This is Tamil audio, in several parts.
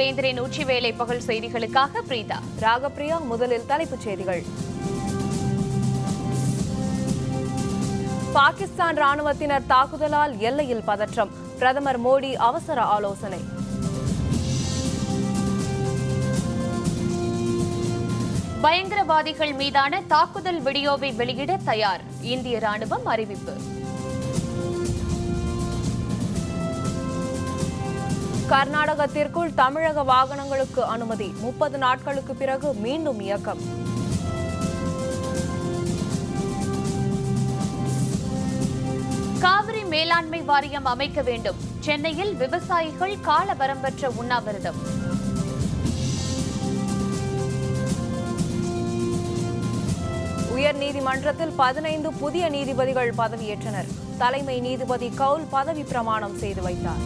வேந்திரின் உச்சி வேலை பகல் செய்திகளுக்காக பிரீதா ராகப்பிரியா முதலில் தலைப்புச் செய்திகள் பாகிஸ்தான் ராணுவத்தினர் தாக்குதலால் எல்லையில் பதற்றம் பிரதமர் மோடி அவசர ஆலோசனை பயங்கரவாதிகள் மீதான தாக்குதல் வீடியோவை வெளியிட தயார் இந்திய ராணுவம் அறிவிப்பு கர்நாடகத்திற்குள் தமிழக வாகனங்களுக்கு அனுமதி முப்பது நாட்களுக்கு பிறகு மீண்டும் இயக்கம் காவிரி மேலாண்மை வாரியம் அமைக்க வேண்டும் சென்னையில் விவசாயிகள் காலவரம்பற்ற உண்ணாவிரதம் உயர்நீதிமன்றத்தில் பதினைந்து புதிய நீதிபதிகள் பதவியேற்றனர் தலைமை நீதிபதி கவுல் பதவி பிரமாணம் செய்து வைத்தார்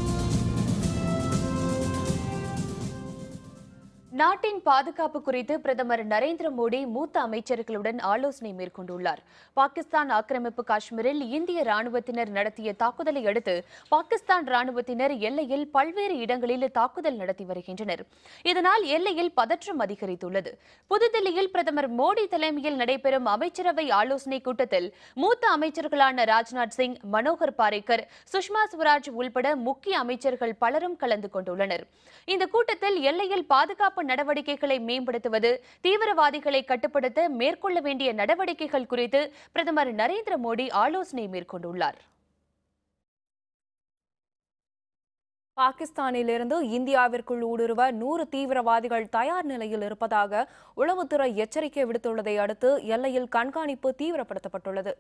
நாட்டின் பாதுகாப்பு குறித்து பிரதமர் நரேந்திர மோடி மூத்த அமைச்சர்களுடன் ஆலோசனை மேற்கொண்டுள்ளார் பாகிஸ்தான் ஆக்கிரமிப்பு காஷ்மீரில் இந்திய ராணுவத்தினர் நடத்திய தாக்குதலை அடுத்து பாகிஸ்தான் ராணுவத்தினர் எல்லையில் பல்வேறு இடங்களில் தாக்குதல் நடத்தி வருகின்றனர் இதனால் எல்லையில் பதற்றம் அதிகரித்துள்ளது புதுதில்லியில் பிரதமர் மோடி தலைமையில் நடைபெறும் அமைச்சரவை ஆலோசனைக் கூட்டத்தில் மூத்த அமைச்சர்களான ராஜ்நாத் சிங் மனோகர் பாரிக்கர் சுஷ்மா ஸ்வராஜ் உள்பட முக்கிய அமைச்சர்கள் பலரும் கலந்து கொண்டுள்ளனர் இந்த கூட்டத்தில் எல்லையில் பாதுகாப்பு நடவடிக்கைகளை மேம்படுத்துவது தீவிரவாதிகளை கட்டுப்படுத்த மேற்கொள்ள வேண்டிய நடவடிக்கைகள் குறித்து பிரதமர் நரேந்திர மோடி ஆலோசனை மேற்கொண்டுள்ளார் பாகிஸ்தானிலிருந்து இந்தியாவிற்குள் ஊடுருவ நூறு தீவிரவாதிகள் தயார் நிலையில் இருப்பதாக உளவுத்துறை எச்சரிக்கை விடுத்துள்ளதை அடுத்து எல்லையில் கண்காணிப்பு தீவிரப்படுத்தப்பட்டுள்ளது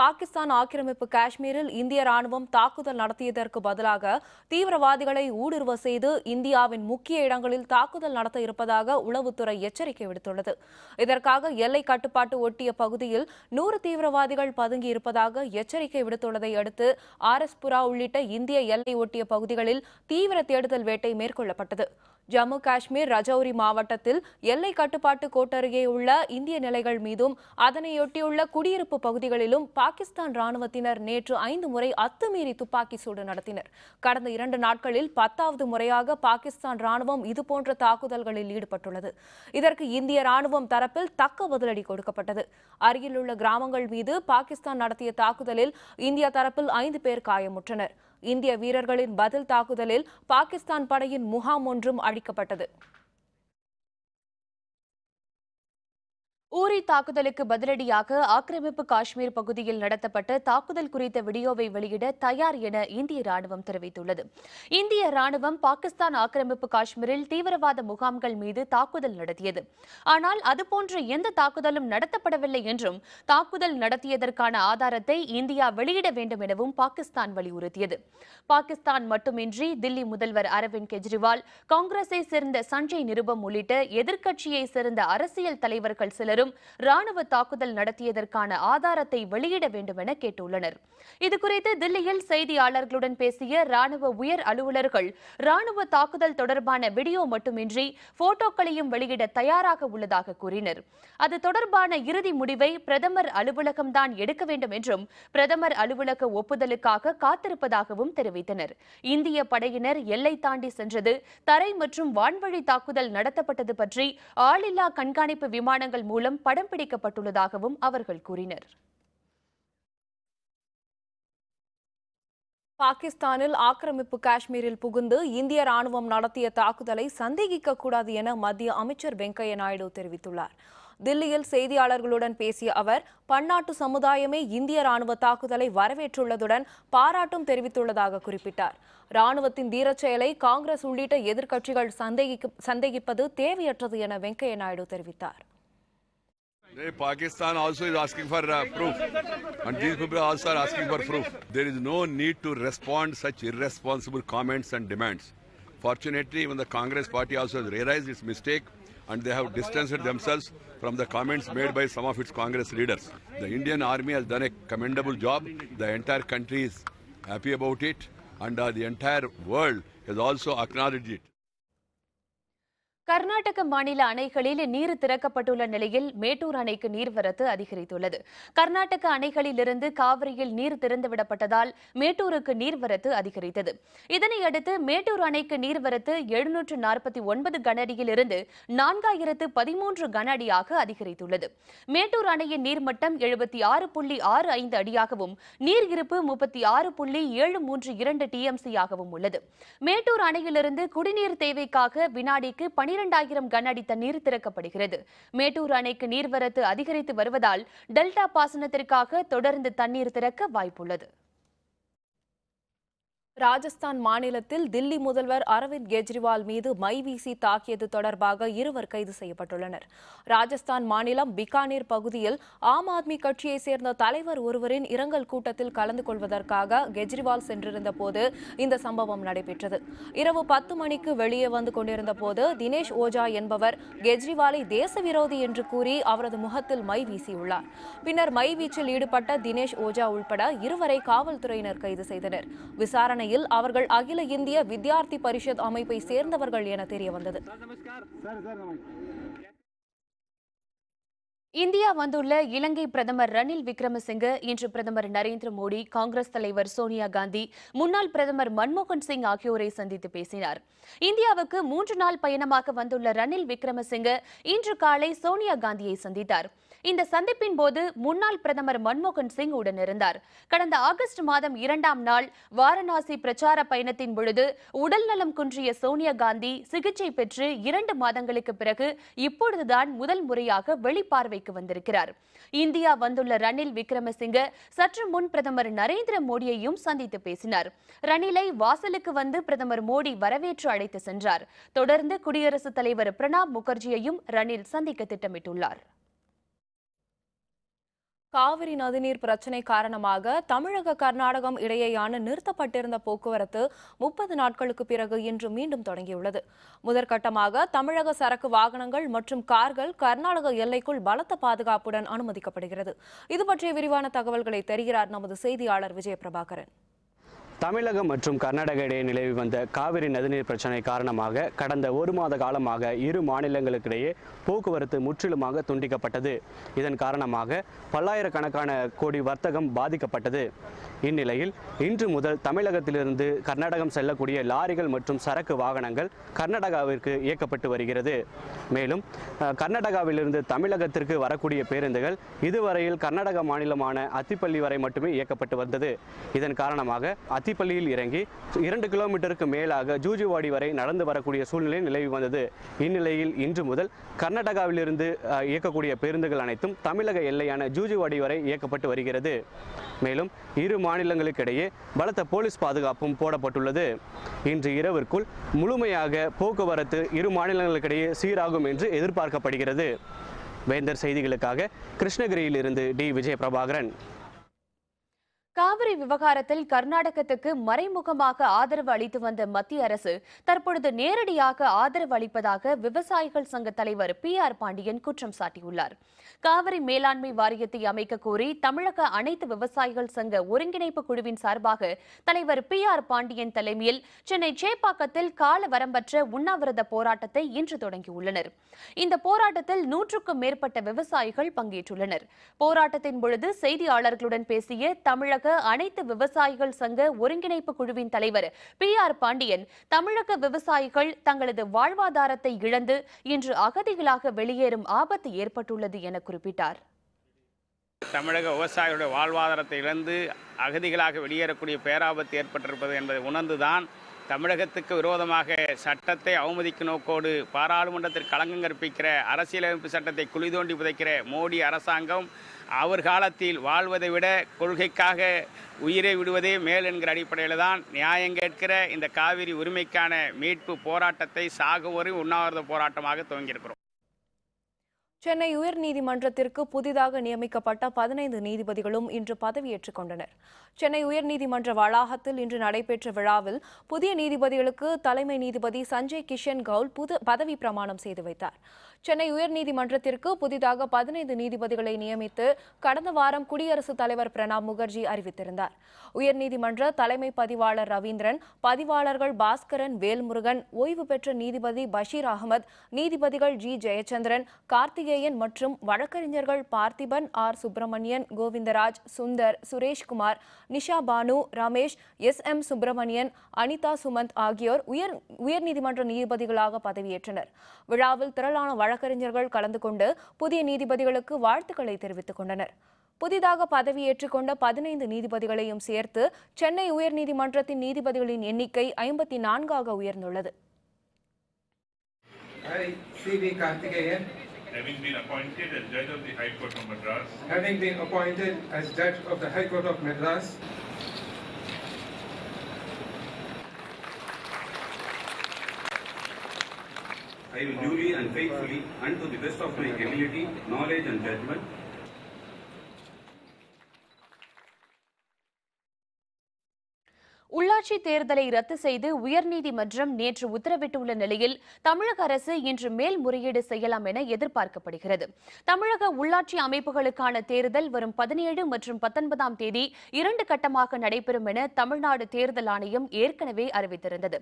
பாகிஸ்தான் ஆக்கிரமிப்பு காஷ்மீரில் இந்திய ராணுவம் தாக்குதல் நடத்தியதற்கு பதிலாக தீவிரவாதிகளை ஊடுருவ செய்து இந்தியாவின் முக்கிய இடங்களில் தாக்குதல் நடத்த இருப்பதாக உளவுத்துறை எச்சரிக்கை விடுத்துள்ளது இதற்காக எல்லை கட்டுப்பாட்டு ஒட்டிய பகுதியில் நூறு தீவிரவாதிகள் பதுங்கி இருப்பதாக எச்சரிக்கை விடுத்துள்ளதை அடுத்து ஆர்எஸ்புரா உள்ளிட்ட இந்திய எல்லை ஒட்டிய பகுதிகளில் தீவிர தேடுதல் வேட்டை மேற்கொள்ளப்பட்டது ஜம்மு காஷ்மீர் ரஜௌரி மாவட்டத்தில் எல்லை கட்டுப்பாட்டு கோட்டருகே உள்ள இந்திய நிலைகள் மீதும் அதனையொட்டியுள்ள குடியிருப்பு பகுதிகளிலும் பாகிஸ்தான் ராணுவத்தினர் நேற்று ஐந்து முறை அத்துமீறி துப்பாக்கி சூடு நடத்தினர் கடந்த இரண்டு நாட்களில் பத்தாவது முறையாக பாகிஸ்தான் ராணுவம் இதுபோன்ற தாக்குதல்களில் ஈடுபட்டுள்ளது இதற்கு இந்திய ராணுவம் தரப்பில் தக்க பதிலடி கொடுக்கப்பட்டது அருகிலுள்ள கிராமங்கள் மீது பாகிஸ்தான் நடத்திய தாக்குதலில் இந்தியா தரப்பில் ஐந்து பேர் காயமுற்றனர் இந்திய வீரர்களின் பதில் தாக்குதலில் பாகிஸ்தான் படையின் முகாம் ஒன்றும் அழிக்கப்பட்டது ஊரி தாக்குதலுக்கு பதிலடியாக ஆக்கிரமிப்பு காஷ்மீர் பகுதியில் நடத்தப்பட்ட தாக்குதல் குறித்த வீடியோவை வெளியிட தயார் என இந்திய ராணுவம் தெரிவித்துள்ளது இந்திய ராணுவம் பாகிஸ்தான் ஆக்கிரமிப்பு காஷ்மீரில் தீவிரவாத முகாம்கள் மீது தாக்குதல் நடத்தியது ஆனால் அதுபோன்ற எந்த தாக்குதலும் நடத்தப்படவில்லை என்றும் தாக்குதல் நடத்தியதற்கான ஆதாரத்தை இந்தியா வெளியிட வேண்டும் எனவும் பாகிஸ்தான் வலியுறுத்தியது பாகிஸ்தான் மட்டுமின்றி தில்லி முதல்வர் அரவிந்த் கெஜ்ரிவால் காங்கிரஸை சேர்ந்த சஞ்சய் நிருபம் உள்ளிட்ட எதிர்க்கட்சியை சேர்ந்த அரசியல் தலைவர்கள் சிலர் தரப்பினரும் ராணுவ தாக்குதல் நடத்தியதற்கான ஆதாரத்தை வெளியிட வேண்டும் என கேட்டுள்ளனர் இதுகுறித்து தில்லியில் செய்தியாளர்களுடன் பேசிய ராணுவ உயர் அலுவலர்கள் ராணுவ தாக்குதல் தொடர்பான வீடியோ மட்டுமின்றி போட்டோக்களையும் வெளியிட தயாராக உள்ளதாக கூறினர் அது தொடர்பான இறுதி முடிவை பிரதமர் அலுவலகம்தான் எடுக்க வேண்டும் என்றும் பிரதமர் அலுவலக ஒப்புதலுக்காக காத்திருப்பதாகவும் தெரிவித்தனர் இந்திய படையினர் எல்லை தாண்டி சென்றது தரை மற்றும் வான்வழி தாக்குதல் நடத்தப்பட்டது பற்றி ஆளில்லா கண்காணிப்பு விமானங்கள் மூலம் மூலம் படம் பிடிக்கப்பட்டுள்ளதாகவும் அவர்கள் கூறினர் பாகிஸ்தானில் ஆக்கிரமிப்பு காஷ்மீரில் புகுந்து இந்திய ராணுவம் நடத்திய தாக்குதலை சந்தேகிக்க கூடாது என மத்திய அமைச்சர் வெங்கையா நாயுடு தெரிவித்துள்ளார் தில்லியில் செய்தியாளர்களுடன் பேசிய அவர் பன்னாட்டு சமுதாயமே இந்திய ராணுவ தாக்குதலை வரவேற்றுள்ளதுடன் பாராட்டும் தெரிவித்துள்ளதாக குறிப்பிட்டார் ராணுவத்தின் தீரச் செயலை காங்கிரஸ் உள்ளிட்ட எதிர்க்கட்சிகள் சந்தேகிப்பது தேவையற்றது என வெங்கையா நாயுடு தெரிவித்தார் Pakistan also is asking for uh, proof. And these people also are asking for proof. There is no need to respond such irresponsible comments and demands. Fortunately, even the Congress party also has realized its mistake and they have distanced themselves from the comments made by some of its Congress leaders. The Indian army has done a commendable job. The entire country is happy about it and uh, the entire world has also acknowledged it. Karnataka மாநில அணைகளில் நீர் திறக்கப்பட்டுள்ள நிலையில் மேட்டூர் அணைக்கு நீர்வரத்து அதிகரித்துள்ளது கர்நாடக அணைகளிலிருந்து காவிரியில் நீர் திறந்துவிடப்பட்டதால் மேட்டூருக்கு நீர்வரத்து அதிகரித்தது இதனையடுத்து மேட்டூர் அணைக்கு நீர்வரத்து எழுநூற்று நாற்பத்தி ஒன்பது கனஅடியிலிருந்து நான்காயிரத்து பதிமூன்று கன அடியாக அதிகரித்துள்ளது மேட்டூர் அணையின் நீர்மட்டம் எழுபத்தி ஆறு புள்ளி ஆறு ஐந்து அடியாகவும் நீர் இருப்பு முப்பத்தி ஆறு புள்ளி ஏழு மூன்று இரண்டு ஆகவும் உள்ளது மேட்டூர் அணையிலிருந்து குடிநீர் தேவைக்காக வினாடிக்கு பனிரெண்டு பனிரெண்டாயிரம் கன அடி தண்ணீர் திறக்கப்படுகிறது மேட்டூர் அணைக்கு நீர்வரத்து அதிகரித்து வருவதால் டெல்டா பாசனத்திற்காக தொடர்ந்து தண்ணீர் திறக்க வாய்ப்புள்ளது ராஜஸ்தான் மாநிலத்தில் தில்லி முதல்வர் அரவிந்த் கெஜ்ரிவால் மீது வீசி தாக்கியது தொடர்பாக இருவர் கைது செய்யப்பட்டுள்ளனர் ராஜஸ்தான் மாநிலம் பிகானீர் பகுதியில் ஆம் ஆத்மி கட்சியை சேர்ந்த தலைவர் ஒருவரின் இரங்கல் கூட்டத்தில் கலந்து கொள்வதற்காக கெஜ்ரிவால் சென்றிருந்த போது இந்த சம்பவம் நடைபெற்றது இரவு பத்து மணிக்கு வெளியே வந்து கொண்டிருந்த போது தினேஷ் ஓஜா என்பவர் கெஜ்ரிவாலை தேச விரோதி என்று கூறி அவரது முகத்தில் மை வீசியுள்ளார் பின்னர் மை வீச்சில் ஈடுபட்ட தினேஷ் ஓஜா உள்பட இருவரை காவல்துறையினர் கைது செய்தனர் விசாரணை விசாரணையில் அவர்கள் அகில இந்திய வித்யார்த்தி பரிஷத் அமைப்பை சேர்ந்தவர்கள் என தெரிய வந்தது இந்தியா வந்துள்ள இலங்கை பிரதமர் ரணில் விக்ரமசிங்கே இன்று பிரதமர் நரேந்திர மோடி காங்கிரஸ் தலைவர் சோனியா காந்தி முன்னாள் பிரதமர் மன்மோகன் சிங் ஆகியோரை சந்தித்து பேசினார் இந்தியாவுக்கு மூன்று நாள் பயணமாக வந்துள்ள ரணில் விக்ரமசிங்கே இன்று காலை சோனியா காந்தியை சந்தித்தார் இந்த சந்திப்பின் போது முன்னாள் பிரதமர் மன்மோகன் சிங் உடனிருந்தார் கடந்த ஆகஸ்ட் மாதம் இரண்டாம் நாள் வாரணாசி பிரச்சார பயணத்தின் பொழுது உடல்நலம் குன்றிய சோனியா காந்தி சிகிச்சை பெற்று இரண்டு மாதங்களுக்கு பிறகு இப்பொழுதுதான் முதல் முறையாக வெளிப்பார்வைக்கு வந்திருக்கிறார் இந்தியா வந்துள்ள ரணில் விக்ரமசிங்க சற்று முன் பிரதமர் நரேந்திர மோடியையும் சந்தித்து பேசினார் ரணிலை வாசலுக்கு வந்து பிரதமர் மோடி வரவேற்று அழைத்து சென்றார் தொடர்ந்து குடியரசுத் தலைவர் பிரணாப் முகர்ஜியையும் ரணில் சந்திக்க திட்டமிட்டுள்ளார் காவிரி நதிநீர் பிரச்சினை காரணமாக தமிழக கர்நாடகம் இடையேயான நிறுத்தப்பட்டிருந்த போக்குவரத்து முப்பது நாட்களுக்கு பிறகு இன்று மீண்டும் தொடங்கியுள்ளது முதற்கட்டமாக தமிழக சரக்கு வாகனங்கள் மற்றும் கார்கள் கர்நாடக எல்லைக்குள் பலத்த பாதுகாப்புடன் அனுமதிக்கப்படுகிறது இது பற்றிய விரிவான தகவல்களை தெரிகிறார் நமது செய்தியாளர் விஜயபிரபாகரன் தமிழகம் மற்றும் கர்நாடக இடையே நிலவி வந்த காவிரி நதிநீர் பிரச்சனை காரணமாக கடந்த ஒரு மாத காலமாக இரு மாநிலங்களுக்கிடையே போக்குவரத்து முற்றிலுமாக துண்டிக்கப்பட்டது இதன் காரணமாக பல்லாயிரக்கணக்கான கோடி வர்த்தகம் பாதிக்கப்பட்டது இந்நிலையில் இன்று முதல் தமிழகத்திலிருந்து கர்நாடகம் செல்லக்கூடிய லாரிகள் மற்றும் சரக்கு வாகனங்கள் கர்நாடகாவிற்கு இயக்கப்பட்டு வருகிறது மேலும் கர்நாடகாவிலிருந்து தமிழகத்திற்கு வரக்கூடிய பேருந்துகள் இதுவரையில் கர்நாடக மாநிலமான அத்திப்பள்ளி வரை மட்டுமே இயக்கப்பட்டு வந்தது இதன் காரணமாக அத்திப்பள்ளியில் இறங்கி இரண்டு கிலோமீட்டருக்கு மேலாக ஜூஜுவாடி வரை நடந்து வரக்கூடிய சூழ்நிலை நிலவி வந்தது இந்நிலையில் இன்று முதல் கர்நாடகாவிலிருந்து இயக்கக்கூடிய பேருந்துகள் அனைத்தும் தமிழக எல்லையான ஜூஜுவாடி வரை இயக்கப்பட்டு வருகிறது மேலும் இரு மாநிலங்களுக்கிடையே பலத்த போலீஸ் பாதுகாப்பும் போடப்பட்டுள்ளது இன்று இரவிற்குள் முழுமையாக போக்குவரத்து இரு மாநிலங்களுக்கிடையே சீராகும் என்று எதிர்பார்க்கப்படுகிறது வேந்தர் செய்திகளுக்காக கிருஷ்ணகிரியிலிருந்து டி விஜய பிரபாகரன் காவிரி விவகாரத்தில் கர்நாடகத்துக்கு மறைமுகமாக ஆதரவு அளித்து வந்த மத்திய அரசு தற்பொழுது நேரடியாக ஆதரவு அளிப்பதாக விவசாயிகள் சங்க தலைவர் பி ஆர் பாண்டியன் குற்றம் சாட்டியுள்ளார் காவிரி மேலாண்மை வாரியத்தை அமைக்க கோரி தமிழக அனைத்து விவசாயிகள் சங்க ஒருங்கிணைப்பு குழுவின் சார்பாக தலைவர் பி ஆர் பாண்டியன் தலைமையில் சென்னை சேப்பாக்கத்தில் கால வரம்பற்ற உண்ணாவிரத போராட்டத்தை இன்று தொடங்கியுள்ளனர் இந்த போராட்டத்தில் நூற்றுக்கும் மேற்பட்ட விவசாயிகள் பங்கேற்றுள்ளனர் போராட்டத்தின் பொழுது செய்தியாளர்களுடன் பேசிய தமிழக அனைத்து விவசாயிகள் சங்க ஒருங்கிணைப்பு குழுவின் தலைவர் பி ஆர் பாண்டியன் தமிழக விவசாயிகள் தங்களது வாழ்வாதாரத்தை இழந்து இன்று அகதிகளாக வெளியேறும் ஆபத்து ஏற்பட்டுள்ளது என குறிப்பிட்டார் தமிழக விவசாயிகளுடைய வாழ்வாதாரத்தை இழந்து அகதிகளாக வெளியேறக்கூடிய பேராபத்து ஏற்பட்டிருப்பது என்பதை உணர்ந்துதான் தமிழகத்துக்கு விரோதமாக சட்டத்தை அவமதிக்க நோக்கோடு பாராளுமன்றத்தில் களங்கம் கற்பிக்கிற அரசியலமைப்பு சட்டத்தை குளிதோண்டி புதைக்கிற மோடி அரசாங்கம் அவர் காலத்தில் வாழ்வதை விட கொள்கைக்காக உயிரை விடுவதே மேல் என்கிற அடிப்படையில் தான் நியாயம் கேட்கிற இந்த காவிரி உரிமைக்கான மீட்பு போராட்டத்தை ஒரு உண்ணாவிரத போராட்டமாக துவங்கியிருக்கிறோம் சென்னை உயர் நீதிமன்றத்திற்கு புதிதாக நியமிக்கப்பட்ட பதினைந்து நீதிபதிகளும் இன்று பதவியேற்றுக் கொண்டனர் சென்னை உயர்நீதிமன்ற வளாகத்தில் இன்று நடைபெற்ற விழாவில் புதிய நீதிபதிகளுக்கு தலைமை நீதிபதி சஞ்சய் கிஷன் கவுல் புது பதவி பிரமாணம் செய்து வைத்தார் சென்னை உயர்நீதிமன்றத்திற்கு புதிதாக பதினைந்து நீதிபதிகளை நியமித்து கடந்த வாரம் குடியரசுத் தலைவர் பிரணாப் முகர்ஜி அறிவித்திருந்தார் உயர்நீதிமன்ற தலைமை பதிவாளர் ரவீந்திரன் பதிவாளர்கள் பாஸ்கரன் வேல்முருகன் ஓய்வு பெற்ற நீதிபதி பஷீர் அகமது நீதிபதிகள் ஜி ஜெயச்சந்திரன் கார்த்திகேயன் மற்றும் வழக்கறிஞர்கள் Parthiban R Subramanian Govindaraj Sundar Sureshkumar Nisha Banu Ramesh S M Subramanian Anitha Sumanth ஆகியோர் உயர் உயர்நீதிமன்ற நீதிபதிகளாக பதவியேற்றனர் விழாவில் திரளான வழக்கறிஞர்கள் கலந்து கொண்டு புதிய நீதிபதிகளுக்கு வாழ்த்துக்களை தெரிவித்துக் கொண்டனர் புதிதாக பதவியேற்றுக் கொண்ட பதினைந்து நீதிபதிகளையும் சேர்த்து சென்னை உயர்நீதிமன்றத்தின் நீதிபதிகளின் எண்ணிக்கை ஐம்பத்தி நான்காக உயர்ந்துள்ளது Having been appointed as Judge of the High Court of Madras. Having been appointed as Judge of the High Court of Madras. I will duly and faithfully, and to the best of my ability, knowledge and judgment, உள்ளாட்சி தேர்தலை ரத்து செய்து உயர்நீதிமன்றம் நேற்று உத்தரவிட்டுள்ள நிலையில் தமிழக அரசு இன்று மேல்முறையீடு செய்யலாம் என எதிர்பார்க்கப்படுகிறது தமிழக உள்ளாட்சி அமைப்புகளுக்கான தேர்தல் வரும் பதினேழு மற்றும் பத்தொன்பதாம் தேதி இரண்டு கட்டமாக நடைபெறும் என தமிழ்நாடு தேர்தல் ஆணையம் ஏற்கனவே அறிவித்திருந்தது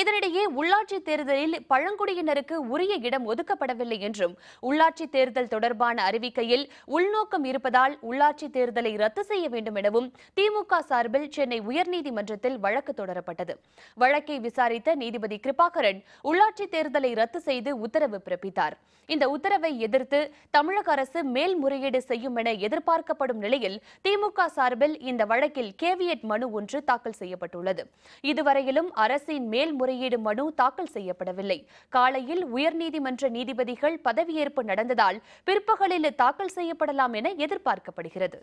இதனிடையே உள்ளாட்சி தேர்தலில் பழங்குடியினருக்கு உரிய இடம் ஒதுக்கப்படவில்லை என்றும் உள்ளாட்சி தேர்தல் தொடர்பான அறிவிக்கையில் உள்நோக்கம் இருப்பதால் உள்ளாட்சி தேர்தலை ரத்து செய்ய வேண்டும் எனவும் திமுக சார்பில் சென்னை உயர்நீதிமன்றத்தில் நீதிமன்றத்தில் வழக்கு தொடரப்பட்டது வழக்கை விசாரித்த நீதிபதி கிருபாகரன் உள்ளாட்சி தேர்தலை ரத்து செய்து உத்தரவு பிறப்பித்தார் இந்த உத்தரவை எதிர்த்து தமிழக அரசு மேல்முறையீடு செய்யும் என எதிர்பார்க்கப்படும் நிலையில் திமுக சார்பில் இந்த வழக்கில் கேவியட் மனு ஒன்று தாக்கல் செய்யப்பட்டுள்ளது இதுவரையிலும் அரசின் மேல்முறையீடு மனு தாக்கல் செய்யப்படவில்லை காலையில் உயர்நீதிமன்ற நீதிபதிகள் பதவியேற்பு நடந்ததால் பிற்பகலில் தாக்கல் செய்யப்படலாம் என எதிர்பார்க்கப்படுகிறது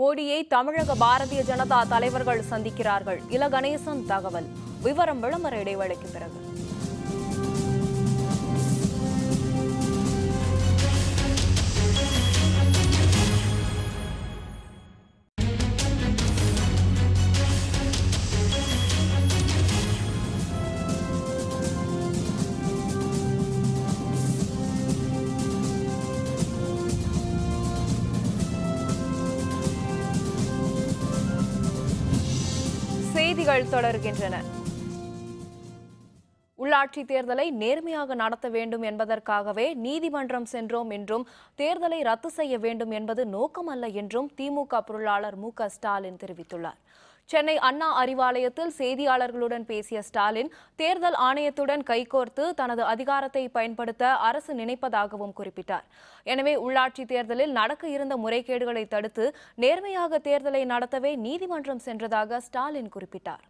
மோடியை தமிழக பாரதிய ஜனதா தலைவர்கள் சந்திக்கிறார்கள் இல கணேசன் தகவல் விவரம் விளம்பர இடைவெளிக்கு பிறகு பேச்சுக்கள் தொடர்கின்றன உள்ளாட்சி தேர்தலை நேர்மையாக நடத்த வேண்டும் என்பதற்காகவே நீதிமன்றம் சென்றோம் என்றும் தேர்தலை ரத்து செய்ய வேண்டும் என்பது நோக்கமல்ல என்றும் திமுக பொருளாளர் மு ஸ்டாலின் தெரிவித்துள்ளார் சென்னை அண்ணா அறிவாலயத்தில் செய்தியாளர்களுடன் பேசிய ஸ்டாலின் தேர்தல் ஆணையத்துடன் கைகோர்த்து தனது அதிகாரத்தை பயன்படுத்த அரசு நினைப்பதாகவும் குறிப்பிட்டார் எனவே உள்ளாட்சி தேர்தலில் நடக்க இருந்த முறைகேடுகளை தடுத்து நேர்மையாக தேர்தலை நடத்தவே நீதிமன்றம் சென்றதாக ஸ்டாலின் குறிப்பிட்டார்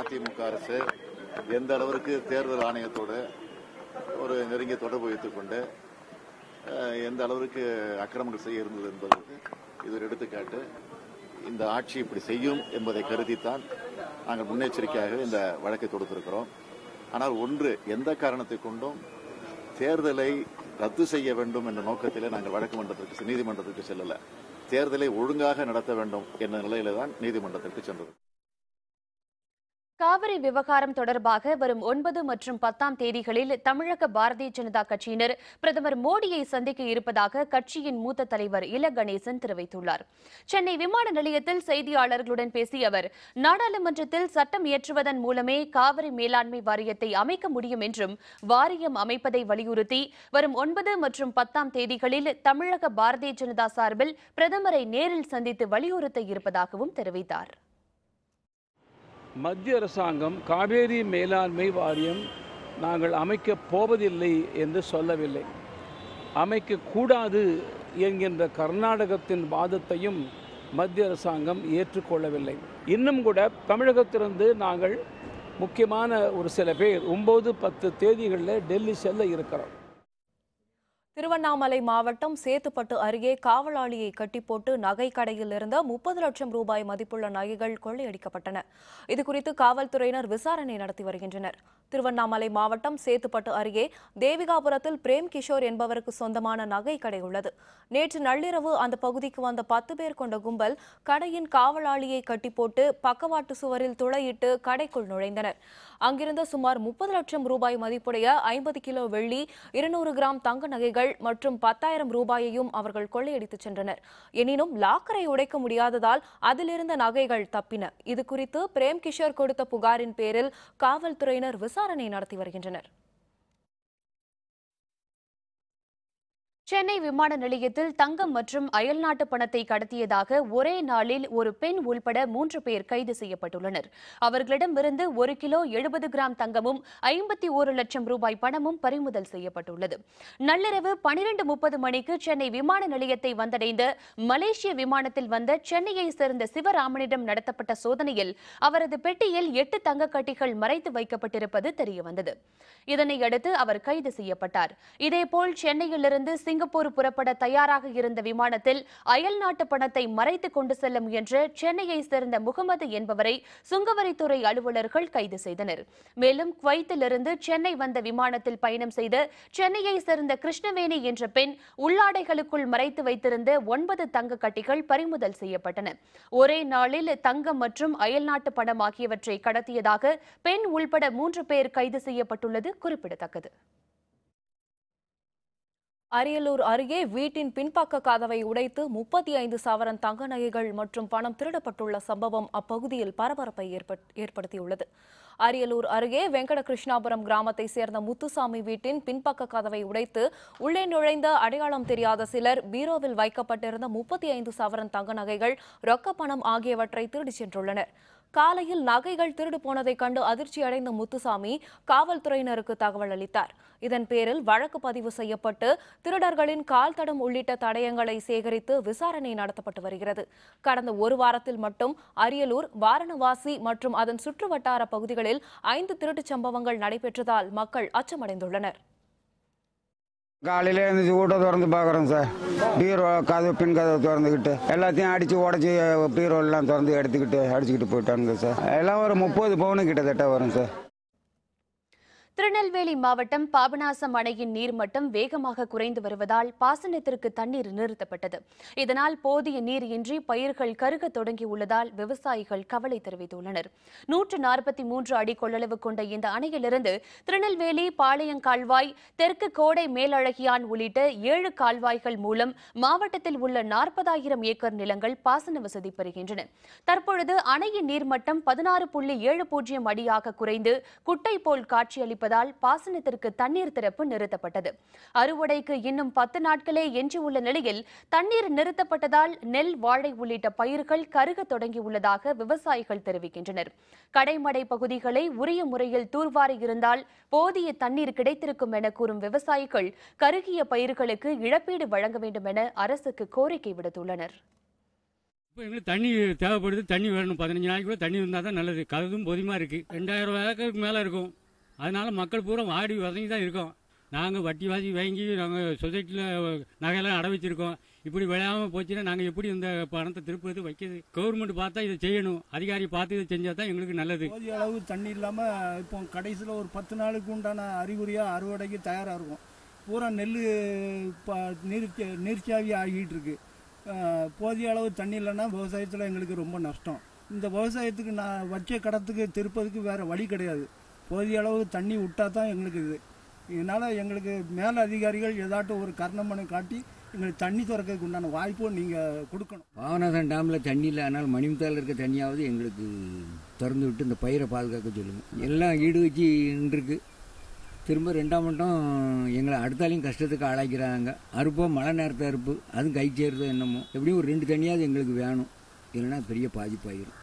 அதிமுக அரசு எந்த அளவிற்கு தேர்தல் ஆணையத்தோடு ஒரு நெருங்கிய தொடர்பு வைத்துக் கொண்டு எந்த அளவிற்கு அக்கிரமங்கள் செய்ய இருந்தது என்பதற்கு இது ஒரு எடுத்துக்காட்டு இந்த ஆட்சி இப்படி செய்யும் என்பதை கருதித்தான் நாங்கள் முன்னெச்சரிக்கையாக இந்த வழக்கை தொடுத்திருக்கிறோம் ஆனால் ஒன்று எந்த காரணத்தை கொண்டும் தேர்தலை ரத்து செய்ய வேண்டும் என்ற நோக்கத்திலே நாங்கள் வழக்கு மன்றத்திற்கு நீதிமன்றத்திற்கு செல்லல தேர்தலை ஒழுங்காக நடத்த வேண்டும் என்ற நிலையில தான் நீதிமன்றத்திற்கு சென்றது காவிரி விவகாரம் தொடர்பாக வரும் ஒன்பது மற்றும் பத்தாம் தேதிகளில் தமிழக பாரதிய ஜனதா கட்சியினர் பிரதமர் மோடியை சந்திக்க இருப்பதாக கட்சியின் மூத்த தலைவர் இல கணேசன் தெரிவித்துள்ளார் சென்னை விமான நிலையத்தில் செய்தியாளர்களுடன் பேசிய அவர் நாடாளுமன்றத்தில் சட்டம் இயற்றுவதன் மூலமே காவிரி மேலாண்மை வாரியத்தை அமைக்க முடியும் என்றும் வாரியம் அமைப்பதை வலியுறுத்தி வரும் ஒன்பது மற்றும் பத்தாம் தேதிகளில் தமிழக பாரதிய ஜனதா சார்பில் பிரதமரை நேரில் சந்தித்து வலியுறுத்த இருப்பதாகவும் தெரிவித்தார் மத்திய அரசாங்கம் காவேரி மேலாண்மை வாரியம் நாங்கள் அமைக்கப் போவதில்லை என்று சொல்லவில்லை அமைக்கக்கூடாது என்கின்ற கர்நாடகத்தின் வாதத்தையும் மத்திய அரசாங்கம் ஏற்றுக்கொள்ளவில்லை இன்னும் கூட தமிழகத்திலிருந்து நாங்கள் முக்கியமான ஒரு சில பேர் ஒம்பது பத்து தேதிகளில் டெல்லி செல்ல இருக்கிறோம் திருவண்ணாமலை மாவட்டம் சேத்துப்பட்டு அருகே காவலாளியை கட்டிப்போட்டு நகை கடையில் இருந்த முப்பது லட்சம் ரூபாய் மதிப்புள்ள நகைகள் கொள்ளையடிக்கப்பட்டன இதுகுறித்து காவல்துறையினர் விசாரணை நடத்தி வருகின்றனர் திருவண்ணாமலை மாவட்டம் சேத்துப்பட்டு அருகே தேவிகாபுரத்தில் பிரேம் கிஷோர் என்பவருக்கு சொந்தமான நகை கடை உள்ளது நேற்று நள்ளிரவு அந்த பகுதிக்கு வந்த பத்து பேர் கொண்ட கும்பல் கடையின் காவலாளியை கட்டிப்போட்டு பக்கவாட்டு சுவரில் துளையிட்டு கடைக்குள் நுழைந்தனர் அங்கிருந்த சுமார் முப்பது லட்சம் ரூபாய் மதிப்புடைய ஐம்பது கிலோ வெள்ளி இருநூறு கிராம் தங்க நகைகள் நகைகள் மற்றும் பத்தாயிரம் ரூபாயையும் அவர்கள் கொள்ளையடித்துச் சென்றனர் எனினும் லாக்கரை உடைக்க முடியாததால் அதிலிருந்த நகைகள் தப்பின இது குறித்து பிரேம் கிஷோர் கொடுத்த புகாரின் பேரில் காவல்துறையினர் விசாரணை நடத்தி வருகின்றனர் சென்னை விமான நிலையத்தில் தங்கம் மற்றும் அயல்நாட்டு பணத்தை கடத்தியதாக ஒரே நாளில் ஒரு பெண் உள்பட மூன்று பேர் கைது செய்யப்பட்டுள்ளனர் அவர்களிடமிருந்து ஒரு கிலோ எழுபது கிராம் தங்கமும் ஐம்பத்தி ஒரு லட்சம் ரூபாய் பணமும் பறிமுதல் செய்யப்பட்டுள்ளது நள்ளிரவு பனிரெண்டு முப்பது மணிக்கு சென்னை விமான நிலையத்தை வந்தடைந்த மலேசிய விமானத்தில் வந்த சென்னையைச் சேர்ந்த சிவராமனிடம் நடத்தப்பட்ட சோதனையில் அவரது பெட்டியில் எட்டு தங்க கட்டிகள் மறைத்து வைக்கப்பட்டிருப்பது தெரியவந்தது இதனையடுத்து அவர் கைது செய்யப்பட்டார் இதேபோல் சென்னையிலிருந்து சிங்கப்பூர் புறப்பட தயாராக இருந்த விமானத்தில் அயல் நாட்டு பணத்தை மறைத்துக் கொண்டு செல்ல முயன்ற சென்னையைச் சேர்ந்த முகமது என்பவரை சுங்கவரித்துறை அலுவலர்கள் கைது செய்தனர் மேலும் குவைத்திலிருந்து சென்னை வந்த விமானத்தில் பயணம் செய்த சென்னையைச் சேர்ந்த கிருஷ்ணவேணி என்ற பெண் உள்ளாடைகளுக்குள் மறைத்து வைத்திருந்த ஒன்பது தங்க கட்டிகள் பறிமுதல் செய்யப்பட்டன ஒரே நாளில் தங்கம் மற்றும் அயல்நாட்டு பணம் ஆகியவற்றை கடத்தியதாக பெண் உள்பட மூன்று பேர் கைது செய்யப்பட்டுள்ளது குறிப்பிடத்தக்கது அரியலூர் அருகே வீட்டின் பின்பக்க கதவை உடைத்து முப்பத்தி ஐந்து சவரன் தங்க நகைகள் மற்றும் பணம் திருடப்பட்டுள்ள சம்பவம் அப்பகுதியில் பரபரப்பை ஏற்படுத்தியுள்ளது அரியலூர் அருகே வெங்கட கிருஷ்ணாபுரம் கிராமத்தை சேர்ந்த முத்துசாமி வீட்டின் பின்பக்க கதவை உடைத்து உள்ளே நுழைந்த அடையாளம் தெரியாத சிலர் பீரோவில் வைக்கப்பட்டிருந்த முப்பத்தி ஐந்து சவரன் தங்க நகைகள் ரொக்க பணம் ஆகியவற்றை திருடிச் சென்றுள்ளனர் காலையில் நகைகள் திருடு போனதை கண்டு அதிர்ச்சி அடைந்த முத்துசாமி காவல்துறையினருக்கு தகவல் அளித்தார் இதன் பேரில் வழக்கு பதிவு செய்யப்பட்டு திருடர்களின் கால் தடம் உள்ளிட்ட தடயங்களை சேகரித்து விசாரணை நடத்தப்பட்டு வருகிறது கடந்த ஒரு வாரத்தில் மட்டும் அரியலூர் வாரணவாசி மற்றும் அதன் சுற்றுவட்டார பகுதிகளில் ஐந்து திருட்டுச் சம்பவங்கள் நடைபெற்றதால் மக்கள் அச்சமடைந்துள்ளனர் காலையில் எழுந்துச்சு வீட்டை திறந்து பார்க்குறோம் சார் பீரோ கதவு பின் கதவு திறந்துக்கிட்டு எல்லாத்தையும் அடித்து உடச்சி பீரோ எல்லாம் திறந்து எடுத்துக்கிட்டு அடிச்சுக்கிட்டு போயிட்டாங்க சார் எல்லாம் ஒரு முப்பது பவுனு கிட்டத்தட்ட வரும் சார் திருநெல்வேலி மாவட்டம் பாபநாசம் அணையின் நீர்மட்டம் வேகமாக குறைந்து வருவதால் பாசனத்திற்கு தண்ணீர் நிறுத்தப்பட்டது இதனால் போதிய நீர் இன்றி பயிர்கள் கருக தொடங்கியுள்ளதால் விவசாயிகள் கவலை தெரிவித்துள்ளனர் நூற்று நாற்பத்தி மூன்று அடி கொள்ளளவு கொண்ட இந்த அணையிலிருந்து திருநெல்வேலி பாளையங்கால்வாய் தெற்கு கோடை மேலழகியான் உள்ளிட்ட ஏழு கால்வாய்கள் மூலம் மாவட்டத்தில் உள்ள நாற்பதாயிரம் ஏக்கர் நிலங்கள் பாசன வசதி பெறுகின்றன தற்பொழுது அணையின் நீர்மட்டம் பதினாறு புள்ளி ஏழு பூஜ்ஜியம் அடியாக குறைந்து குட்டை போல் காட்சியளிப்ப இருப்பதால் பாசனத்திற்கு தண்ணீர் திறப்பு நிறுத்தப்பட்டது அறுவடைக்கு இன்னும் பத்து நாட்களே எஞ்சியுள்ள நிலையில் தண்ணீர் நிறுத்தப்பட்டதால் நெல் வாழை உள்ளிட்ட பயிர்கள் கருக தொடங்கியுள்ளதாக விவசாயிகள் தெரிவிக்கின்றனர் கடைமடை பகுதிகளை உரிய முறையில் தூர்வாரி இருந்தால் போதிய தண்ணீர் கிடைத்திருக்கும் என கூறும் விவசாயிகள் கருகிய பயிர்களுக்கு இழப்பீடு வழங்க வேண்டும் என அரசுக்கு கோரிக்கை விடுத்துள்ளனர் இப்போ எங்களுக்கு தண்ணி தேவைப்படுது தண்ணி வேணும் பதினஞ்சு நாளைக்குள்ளே தண்ணி இருந்தால் தான் நல்லது கருதும் பொதிமா இருக்குது ரெண்டாயிரம் ரூபாய்க்கு மேலே இருக்கும் அதனால் மக்கள் பூரா வாடி வதங்கி தான் இருக்கோம் நாங்கள் வட்டி வாசி வாங்கி நாங்கள் சொசைட்டியில் நகையெல்லாம் அடை வச்சுருக்கோம் இப்படி விளையாமல் போச்சுன்னா நாங்கள் எப்படி இந்த பணத்தை திருப்பது வைக்கிறது கவர்மெண்ட் பார்த்தா இதை செய்யணும் அதிகாரி பார்த்து இதை செஞ்சால் தான் எங்களுக்கு நல்லது போதிய அளவு தண்ணி இல்லாமல் இப்போ கடைசியில் ஒரு பத்து நாளுக்கு உண்டான அறிகுறியாக அறுவடைக்கு தயாராக இருக்கும் பூரா நெல் இப்போ நீர் நீர்ச்சாவி ஆகிட்டு இருக்கு போதிய அளவு தண்ணி இல்லைன்னா விவசாயத்தில் எங்களுக்கு ரொம்ப நஷ்டம் இந்த விவசாயத்துக்கு நான் வச்ச கடத்துக்கு திருப்பதுக்கு வேறு வழி கிடையாது போதிய அளவு தண்ணி விட்டால் தான் எங்களுக்கு இது இதனால் எங்களுக்கு மேல அதிகாரிகள் ஏதாட்டும் ஒரு கர்ணமனை காட்டி எங்களுக்கு தண்ணி திறக்கிறதுக்கு உண்டான வாய்ப்பும் நீங்கள் கொடுக்கணும் பாவநாசன் டேமில் தண்ணி இல்லை அதனால் மணிமுத்தால் இருக்க தண்ணியாவது எங்களுக்கு திறந்து விட்டு இந்த பயிரை பாதுகாக்க சொல்லுங்கள் எல்லாம் ஈடு வச்சு நின்றுருக்கு திரும்ப ரெண்டாம் மட்டும் எங்களை அடுத்தாலையும் கஷ்டத்துக்கு ஆளாக்கிறாங்க அறுப்போ மழை நேரத்தை அறுப்பு அதுவும் கை சேருதோ என்னமோ எப்படியும் ஒரு ரெண்டு தண்ணியாவது எங்களுக்கு வேணும் இல்லைன்னா பெரிய பாதிப்பாயிரும்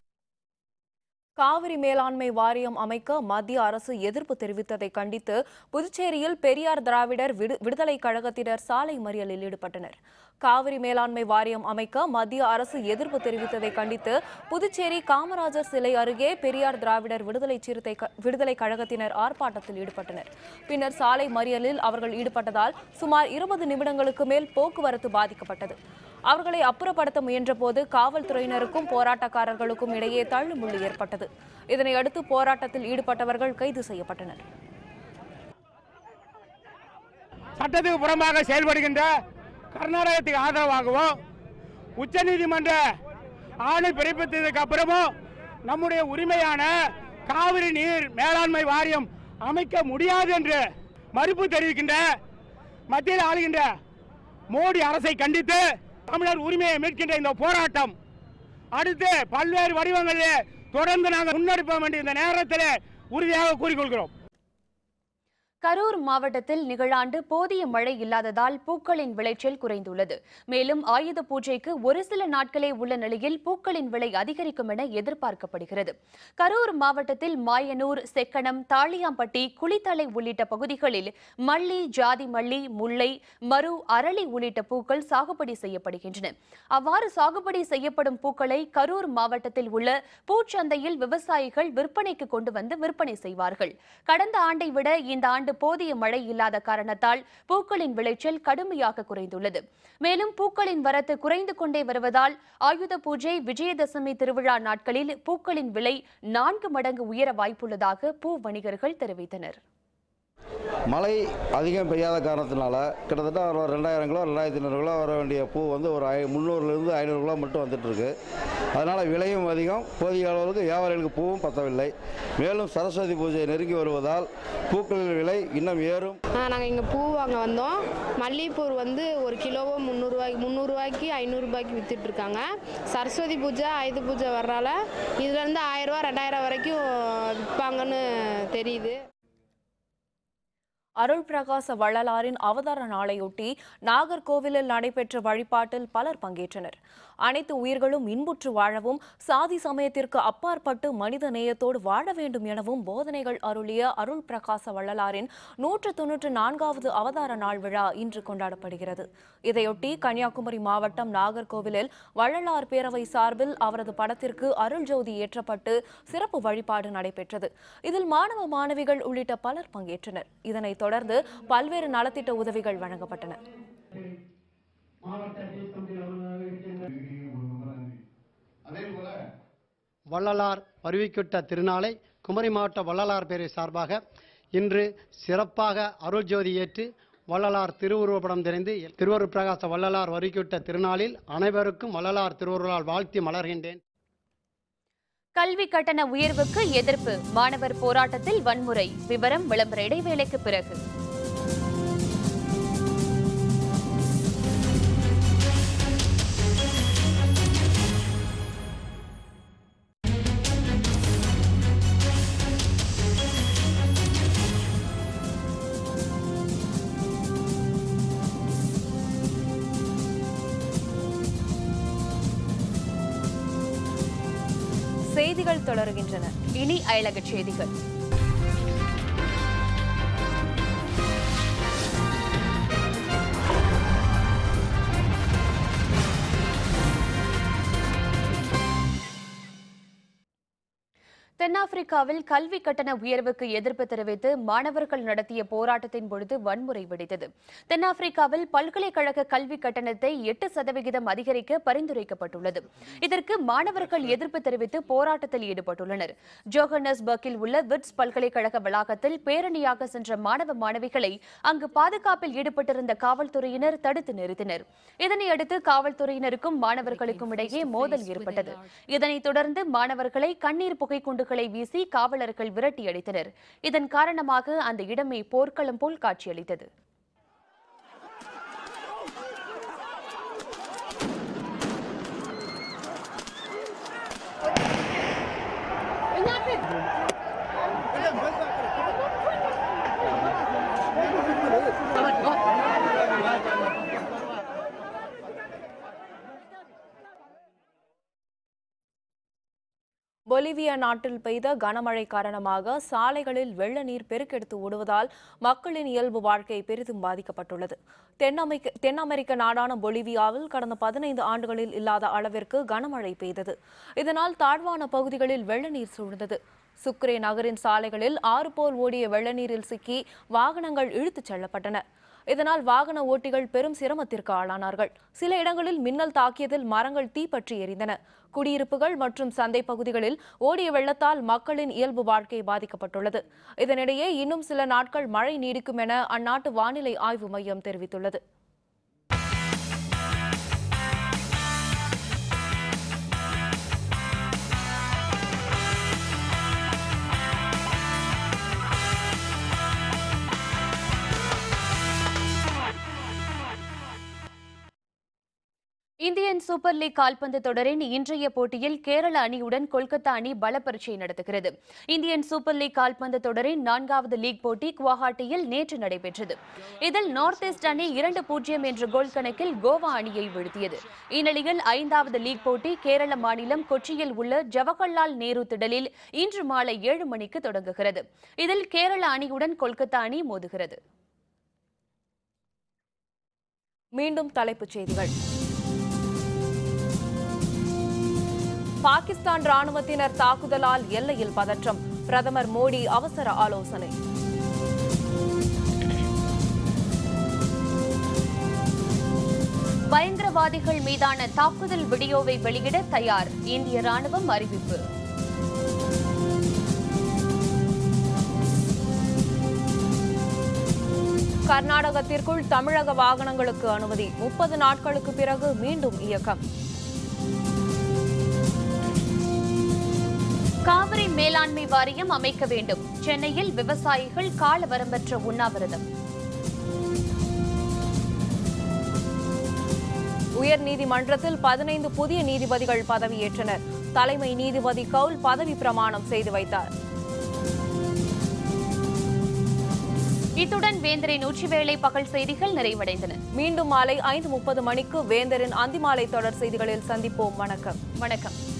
காவிரி மேலாண்மை வாரியம் அமைக்க மத்திய அரசு எதிர்ப்பு தெரிவித்ததை கண்டித்து புதுச்சேரியில் பெரியார் திராவிடர் விடுதலை கழகத்தினர் சாலை மறியலில் ஈடுபட்டனர் காவிரி மேலாண்மை வாரியம் அமைக்க மத்திய அரசு எதிர்ப்பு தெரிவித்ததை கண்டித்து புதுச்சேரி காமராஜர் சிலை அருகே பெரியார் திராவிடர் விடுதலை சிறுத்தை விடுதலை கழகத்தினர் ஆர்ப்பாட்டத்தில் ஈடுபட்டனர் பின்னர் சாலை மறியலில் அவர்கள் ஈடுபட்டதால் சுமார் இருபது நிமிடங்களுக்கு மேல் போக்குவரத்து பாதிக்கப்பட்டது அவர்களை அப்புறப்படுத்த முயன்றபோது காவல்துறையினருக்கும் போராட்டக்காரர்களுக்கும் இடையே தள்ளுமுள்ளு ஏற்பட்டது இதனையடுத்து போராட்டத்தில் ஈடுபட்டவர்கள் கைது செய்யப்பட்டனர் சட்டத்துக்கு புறமாக செயல்படுகின்ற கர்நாடகத்துக்கு ஆதரவாகவும் உச்சநீதிமன்ற ஆணை பிறப்பித்ததுக்கு அப்புறமும் நம்முடைய உரிமையான காவிரி நீர் மேலாண்மை வாரியம் அமைக்க முடியாது என்று மறுப்பு தெரிவிக்கின்ற மத்தியில் ஆளுகின்ற மோடி அரசை கண்டித்து தமிழர் உரிமையை மீட்கின்ற இந்த போராட்டம் அடுத்து பல்வேறு வடிவங்களில் தொடர்ந்து நாங்கள் முன்னெடுப்போம் என்று இந்த நேரத்தில் உறுதியாக கூறிக்கொள்கிறோம் கரூர் மாவட்டத்தில் நிகழாண்டு போதிய மழை இல்லாததால் பூக்களின் விளைச்சல் குறைந்துள்ளது மேலும் ஆயுத பூஜைக்கு ஒரு சில நாட்களே உள்ள நிலையில் பூக்களின் விலை அதிகரிக்கும் என எதிர்பார்க்கப்படுகிறது கரூர் மாவட்டத்தில் மாயனூர் செக்கணம் தாளியாம்பட்டி குளித்தலை உள்ளிட்ட பகுதிகளில் மல்லி ஜாதி மல்லி முல்லை மரு அரளி உள்ளிட்ட பூக்கள் சாகுபடி செய்யப்படுகின்றன அவ்வாறு சாகுபடி செய்யப்படும் பூக்களை கரூர் மாவட்டத்தில் உள்ள பூச்சந்தையில் விவசாயிகள் விற்பனைக்கு கொண்டு வந்து விற்பனை செய்வார்கள் கடந்த ஆண்டை விட இந்த ஆண்டு தற்போது போதிய மழை இல்லாத காரணத்தால் பூக்களின் விளைச்சல் கடுமையாக குறைந்துள்ளது மேலும் பூக்களின் வரத்து குறைந்து கொண்டே வருவதால் ஆயுத பூஜை விஜயதசமி திருவிழா நாட்களில் பூக்களின் விலை நான்கு மடங்கு உயர வாய்ப்புள்ளதாக பூ வணிகர்கள் தெரிவித்தனர் மழை அதிகம் பெய்யாத காரணத்தினால கிட்டத்தட்ட ஒரு ரெண்டாயிரம் கிலோ ரெண்டாயிரத்தி ஐநூறு கிலோ வர வேண்டிய பூ வந்து ஒரு ஐ முந்நூறுலேருந்து ஐநூறு கிலோ மட்டும் வந்துட்டுருக்கு அதனால் விலையும் அதிகம் போதிய அளவுக்கு வியாபாரிகளுக்கு பூவும் பத்தவில்லை மேலும் சரஸ்வதி பூஜை நெருங்கி வருவதால் பூக்களின் விலை இன்னும் ஏறும் நாங்கள் இங்கே பூ வாங்க வந்தோம் மல்லிகைப்பூ வந்து ஒரு கிலோவோ முந்நூறுரூவாய்க்கு முந்நூறுரூவாய்க்கு ஐநூறுரூபாய்க்கு விற்றுட்ருக்காங்க சரஸ்வதி பூஜை ஆயுத பூஜை வர்றால இதுலேருந்து ஆயிரரூவா ரெண்டாயிரம் வரைக்கும் விற்பாங்கன்னு தெரியுது அருள் பிரகாச வள்ளலாரின் அவதார நாளையொட்டி நாகர்கோவிலில் நடைபெற்ற வழிபாட்டில் பலர் பங்கேற்றனர் அனைத்து உயிர்களும் இன்புற்று வாழவும் சாதி சமயத்திற்கு அப்பாற்பட்டு மனித நேயத்தோடு வாழ வேண்டும் எனவும் போதனைகள் அருளிய அருள் பிரகாச வள்ளலாரின் நூற்று தொன்னூற்று நான்காவது அவதார நாள் விழா இன்று கொண்டாடப்படுகிறது இதையொட்டி கன்னியாகுமரி மாவட்டம் நாகர்கோவிலில் வள்ளலார் பேரவை சார்பில் அவரது படத்திற்கு அருள் ஜோதி ஏற்றப்பட்டு சிறப்பு வழிபாடு நடைபெற்றது இதில் மாணவ மாணவிகள் உள்ளிட்ட பலர் பங்கேற்றனர் இதனைத் தொடர்ந்து பல்வேறு நலத்திட்ட உதவிகள் வழங்கப்பட்டன வள்ளலார் வருவிக்கிட்ட திருநாளை குமரி மாவட்ட வள்ளலார் பேரை சார்பாக இன்று சிறப்பாக அருள் ஜோதி ஏற்று வள்ளலார் திருவுருவப்படம் தெரிந்து திருவருள் பிரகாச வள்ளலார் வருவிக்கிட்ட திருநாளில் அனைவருக்கும் வள்ளலார் திருவருளால் வாழ்த்தி மலர்கின்றேன் கல்வி கட்டண உயர்வுக்கு எதிர்ப்பு மாணவர் போராட்டத்தில் வன்முறை விவரம் விளம்பர இடைவேளைக்கு பிறகு செய்திகள் தொடர்கின்றன இனி அயலகச் செய்திகள் அமெரிக்காவில் கல்வி கட்டண உயர்வுக்கு எதிர்ப்பு தெரிவித்து மாணவர்கள் நடத்திய போராட்டத்தின் பொழுது வன்முறை வெடித்தது தென்னாப்பிரிக்காவில் பல்கலைக்கழக கல்வி கட்டணத்தை எட்டு சதவிகிதம் அதிகரிக்க பரிந்துரைக்கப்பட்டுள்ளது இதற்கு மாணவர்கள் எதிர்ப்பு தெரிவித்து போராட்டத்தில் ஈடுபட்டுள்ளனர் ஜோகன்னஸ்பர்க்கில் உள்ள விட்ஸ் பல்கலைக்கழக வளாகத்தில் பேரணியாக சென்ற மாணவ மாணவிகளை அங்கு பாதுகாப்பில் ஈடுபட்டிருந்த காவல்துறையினர் தடுத்து நிறுத்தினர் இதனையடுத்து காவல்துறையினருக்கும் மாணவர்களுக்கும் இடையே மோதல் ஏற்பட்டது இதனைத் தொடர்ந்து மாணவர்களை கண்ணீர் புகை குண்டுகளை வீசி காவலர்கள் விரட்டியடித்தனர் இதன் காரணமாக அந்த இடமே போர்க்களம் போல் காட்சியளித்தது பொலிவியா நாட்டில் பெய்த கனமழை காரணமாக சாலைகளில் வெள்ள நீர் பெருக்கெடுத்து ஓடுவதால் மக்களின் இயல்பு வாழ்க்கை பெரிதும் பாதிக்கப்பட்டுள்ளது தென் அமெரிக்க நாடான பொலிவியாவில் கடந்த பதினைந்து ஆண்டுகளில் இல்லாத அளவிற்கு கனமழை பெய்தது இதனால் தாழ்வான பகுதிகளில் வெள்ள நீர் சூழ்ந்தது சுக்ரே நகரின் சாலைகளில் ஆறு போல் ஓடிய வெள்ளநீரில் சிக்கி வாகனங்கள் இழுத்துச் செல்லப்பட்டன இதனால் வாகன ஓட்டிகள் பெரும் சிரமத்திற்கு ஆளானார்கள் சில இடங்களில் மின்னல் தாக்கியதில் மரங்கள் தீப்பற்றி எரிந்தன குடியிருப்புகள் மற்றும் சந்தை பகுதிகளில் ஓடிய வெள்ளத்தால் மக்களின் இயல்பு வாழ்க்கை பாதிக்கப்பட்டுள்ளது இதனிடையே இன்னும் சில நாட்கள் மழை நீடிக்கும் என அந்நாட்டு வானிலை ஆய்வு மையம் தெரிவித்துள்ளது இந்தியன் சூப்பர் லீக் கால்பந்து தொடரின் இன்றைய போட்டியில் கேரள அணியுடன் கொல்கத்தா அணி பலப்பரீட்சை நடத்துகிறது இந்தியன் சூப்பர் லீக் கால்பந்து தொடரின் நான்காவது லீக் போட்டி குவஹாட்டியில் நேற்று நடைபெற்றது இதில் நார்த் ஈஸ்ட் அணி இரண்டு பூஜ்ஜியம் என்ற கோல் கணக்கில் கோவா அணியை வீழ்த்தியது இந்நிலையில் ஐந்தாவது லீக் போட்டி கேரள மாநிலம் கொச்சியில் உள்ள ஜவஹர்லால் நேரு திடலில் இன்று மாலை ஏழு மணிக்கு தொடங்குகிறது இதில் கேரள அணியுடன் கொல்கத்தா அணி மோதுகிறது மீண்டும் தலைப்புச் செய்திகள் பாகிஸ்தான் ராணுவத்தினர் தாக்குதலால் எல்லையில் பதற்றம் பிரதமர் மோடி அவசர ஆலோசனை பயங்கரவாதிகள் மீதான தாக்குதல் வீடியோவை வெளியிட தயார் இந்திய ராணுவம் அறிவிப்பு கர்நாடகத்திற்குள் தமிழக வாகனங்களுக்கு அனுமதி முப்பது நாட்களுக்கு பிறகு மீண்டும் இயக்கம் காவிரி மேலாண்மை வாரியம் அமைக்க வேண்டும் சென்னையில் விவசாயிகள் கால வரம்பற்ற உண்ணாவிரதம் உயர்நீதிமன்றத்தில் பதினைந்து புதிய நீதிபதிகள் பதவியேற்றனர் தலைமை நீதிபதி கவுல் பதவி பிரமாணம் செய்து வைத்தார் இத்துடன் வேந்தரின் உச்சிவேளை பகல் செய்திகள் நிறைவடைந்தன மீண்டும் மாலை ஐந்து முப்பது மணிக்கு வேந்தரின் அந்திமாலை தொடர் செய்திகளில் சந்திப்போம் வணக்கம் வணக்கம்